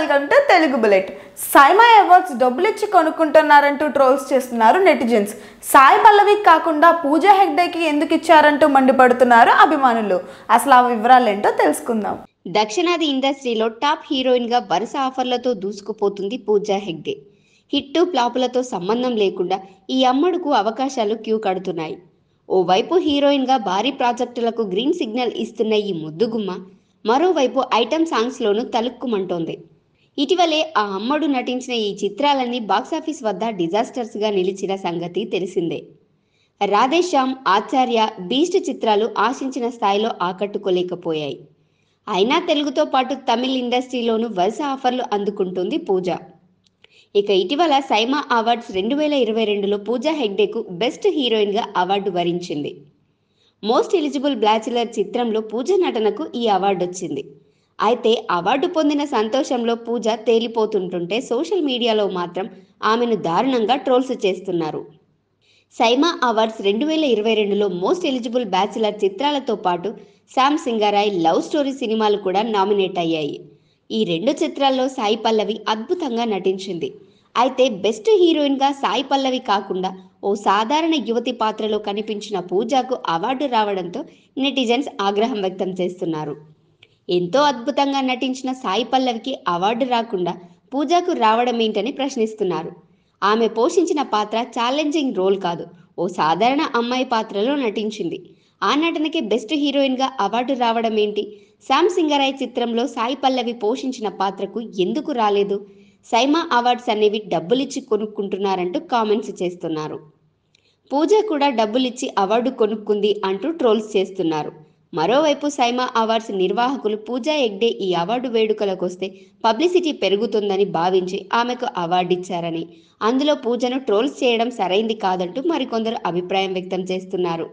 welcome to Telugu bullet SIIMA awards డబ్బులు ఇచ్చి కొనుక్కుంటున్నారంటూ ట్రోల్స్ చేస్తున్నారు నెటిజన్స్ సాయి పల్లవి కాకుండా పూజా హెగ్డేకి ఎందుకు ఇచ్చారంటూ మండిపడుతున్నారు అభిమానులు అసలు ఆ వివరాలు ఏంటో తెలుసుకుందాం దక్షిణాది ఇండస్ట్రీలో టాప్ హీరోయిన్ గా వరుస ఆఫర్లతో దూసుకుపోతుంది పూజా హెగ్డే హిట్టు ఫ్లాపులతో సంబంధం లేకుండా ఈ అమ్మడుకు అవకాశాలు క్యూ కడుతున్నాయి ఓవైపు గా భారీ ప్రాజెక్టులకు గ్రీన్ సిగ్నల్ ఇస్తున్న ఈ ముద్దుగుమ్మ మరోవైపు ఐటమ్ సాంగ్స్లోనూ తలుక్కుమంటోంది ఇటీవలే ఆ అమ్మడు నటించిన ఈ చిత్రాలన్నీ బాక్సాఫీస్ వద్ద డిజాస్టర్స్గా నిలిచిన సంగతి తెలిసిందే రాధేశ్యామ్ ఆచార్య బీస్ట్ చిత్రాలు ఆశించిన స్థాయిలో ఆకట్టుకోలేకపోయాయి అయినా తెలుగుతో పాటు తమిళ్ ఇండస్ట్రీలోనూ వరుస ఆఫర్లు అందుకుంటుంది పూజ ఇక ఇటీవల సైమా అవార్డ్స్ రెండు వేల ఇరవై రెండులో పూజా హెగ్డేకు బెస్ట్ హీరోయిన్గా అవార్డు వరించింది మోస్ట్ ఎలిజిబుల్ బ్లాచులర్ చిత్రంలో పూజ నటనకు ఈ అవార్డు వచ్చింది అయితే అవార్డు పొందిన సంతోషంలో పూజ తేలిపోతుంటుంటే సోషల్ మీడియాలో మాత్రం ఆమెను దారుణంగా ట్రోల్స్ చేస్తున్నారు సైమా అవార్డ్స్ రెండు వేల ఇరవై రెండులో మోస్ట్ ఎలిజిబుల్ బ్యాచిలర్ చిత్రాలతో పాటు శామ్ సింగారాయ్ లవ్ స్టోరీ సినిమాలు కూడా నామినేట్ అయ్యాయి ఈ రెండు చిత్రాల్లో సాయి పల్లవి అద్భుతంగా నటించింది అయితే బెస్ట్ హీరోయిన్గా సాయి పల్లవి కాకుండా ఓ సాధారణ యువతి పాత్రలో కనిపించిన పూజాకు అవార్డు రావడంతో నెటిజన్స్ ఆగ్రహం వ్యక్తం చేస్తున్నారు ఎంతో అద్భుతంగా నటించిన సాయి పల్లవికి అవార్డు రాకుండా పూజకు రావడమేంటని ప్రశ్నిస్తున్నారు ఆమె పోషించిన పాత్ర ఛాలెంజింగ్ రోల్ కాదు ఓ సాధారణ అమ్మాయి పాత్రలో నటించింది ఆ నటనకే బెస్ట్ హీరోయిన్గా అవార్డు రావడం ఏంటి శామ్ సింగరాయ్ చిత్రంలో సాయి పల్లవి పోషించిన పాత్రకు ఎందుకు రాలేదు సైమా అవార్డ్స్ అనేవి డబ్బులిచ్చి కొనుక్కుంటున్నారంటూ కామెంట్స్ చేస్తున్నారు పూజ కూడా డబ్బులిచ్చి అవార్డు కొనుక్కుంది అంటూ ట్రోల్స్ చేస్తున్నారు మరోవైపు సైమా అవార్డ్స్ నిర్వాహకులు పూజా హెగ్డే ఈ అవార్డు వేడుకలకు వస్తే పబ్లిసిటీ పెరుగుతుందని భావించి ఆమెకు అవార్డు ఇచ్చారని అందులో పూజను ట్రోల్స్ చేయడం సరైంది కాదంటూ మరికొందరు అభిప్రాయం వ్యక్తం చేస్తున్నారు